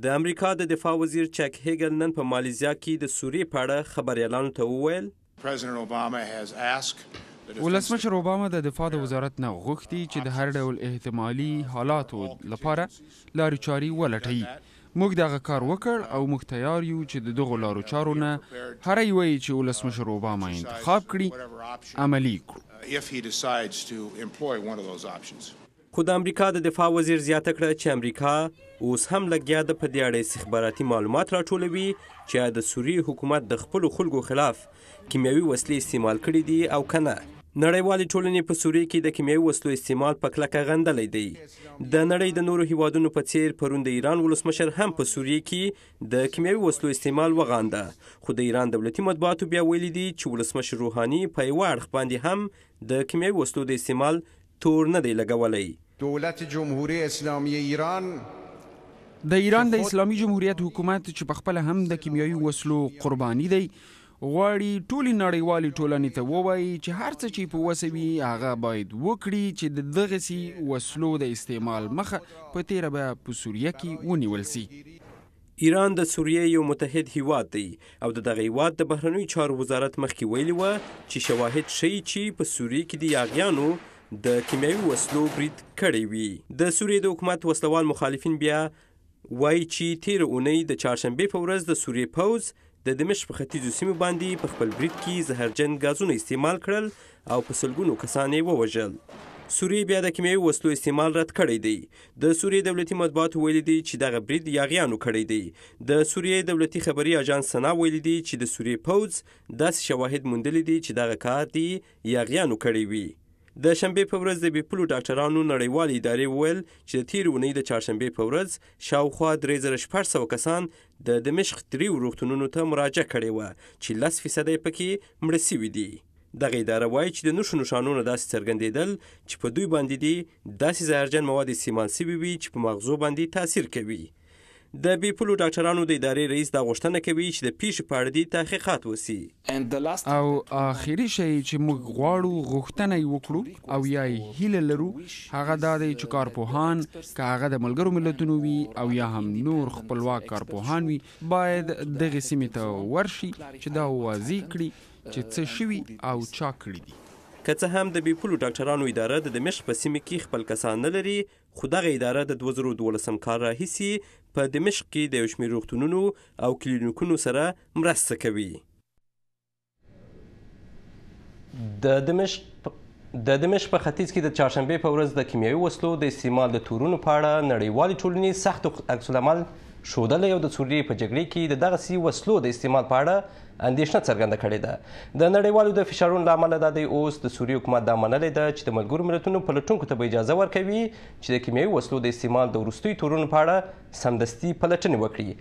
د امریکا د دفاع وزیر چک هیګل نن په مالیزیا کې د سوریې په اړه خبريالانو ته وویل ولسمشر اوباما د دفاع د وزارت نه غوښتي چې د هر ډول احتمالي حالاتو لپاره لارې چارې ولټي موږ دغه کار وکړ او موږ تیار یو چې د دغه لارو چارو نه هر یوې چې ولسمشر اوباما انتخاب کړي عملی کړو uh, خو د امریکا د دفاع وزیر زیاته کړه چې امریکا اوس هم لګیا ده په دې اړه استخباراتي معلومات راټولوي چې د سوریې حکومت د خپل خلکو خلاف کیمیاوي وسلې استعمال کړې دي او کنه نړیوالې ټولنې په سوریه کې د کیمیاوي وسلو استعمال په کلکه غندلې دی د نړۍ د نورو هیوادونو په څیر پرون د ایران ولسمشر هم په سوریه کې د کیمیاوي وسلو استعمال وغانده خو د ایران دولتي مطبوعاتو بیا ویلي دي چې ولسمشر روحاني په یوه اړخ باندې هم د کیمیاوي وسلو د استعمال تور نه دی لګولی دولت جمهوری اسلامی ایران د ایران د اسلامی جمهوریت حکومت چې په خپل هم د کیمیاوي وسلو قرباني دی غواړي ټولې نړیوالې ټولنې ته ووایي چې هر څه چې په وسوي هغه باید وکړي چې د دغه سي وسلو د استعمال مخه په تیره به په سوریه کې ونیول سي ایران د سوریې یو متحد هیواد دی او د دغه هیواد د بهرنیو چارو وزارت مخکې ویلي و چې شواهد ښیي چې په سوریې کې د یاغیانو د کیمیاوي وسلو برید کړی وي د سوریې د حکومت وسلوال مخالفین بیا وایي چې تیر اونۍ د چهارشنبې په ورځ د سوریې پوز د دمشق په ختیځو سیمو باندې په خپل برید کې زهرجن غازونه استعمال کړل او په سلګونو کسان یې ووژل سوریې بیا د کیمیاوي وسلو استعمال رد کړی دی د سوریې دولتي مطبوعات ویلي دي چې دغه برید یاغیانو کړی دی د سوریې دولتي خبري آژانس سنا ویلي دي چې د سوریې پوځ داسې شواهد موندلي دي چې دغه کار دی یاغیانو کړی وي د شنبې په ورځ د بې پلو ډاکټرانو نړیوال ادارې وویل چې د تیر اونۍ د چهارشنبې په ورځ شاوخوا 3400 کسان د دمشق دریو روغتونونو ته مراجعه کړې وه چې 10 فیصد پکې مړه سوي دي دغه اداره وایي چې د نشو نشانونو داسې څرګندېدل چې په دوی باندې دي داسې زهرجن مواد استعمال سوي وي چې په مغزو باندې تاثیر کوي د بي پلو ډاکټرانو د ادارې رئیس دا غوښتنه کوي چې د پیښې په اړه د تحقیقات وسی او اخیری شی چې موږ غواړو غوښتنه وکړو او یا هیله لرو هغه دا دی چې کارپوهان کاغه د ملګرو ملتونو وي او یا هم نور خپلواک کارپوهان وي باید دغه سیمه ته ورشي چې دا وازی کړي چې څه شوي او چا کړی دي که څه هم د بې پولو ډاکټرانو اداره د دمشق په سیمه کې خپل کسان نه لري خو دغه اداره د 2012 کال راهیسې په دمشق کې د یو شمېر روغتونونو او کلینیکونو سره مرسته کوي د دمشق د دمشق په ختیځ کې د چهارشنبې په ورځ د کیمیاوي وسلو د استعمال د تورونو په اړه نړیوالې ټولنې سخت عکس العمل ښودلې او د سوریې په جګړې کې د دغسې وسلو د استعمال په اړه اندېښنه څرګنده کړې ده د نړیوالو د فشارونو له امله دا دی اوس د سوریې حکومت دا منلې ده چې د ملګرو ملتونو پلټونکو ته به اجازه ورکوي چې د کیمیاوي وسلو د استعمال د وروستیو تورونو په اړه سمدستي پلټنې وکړي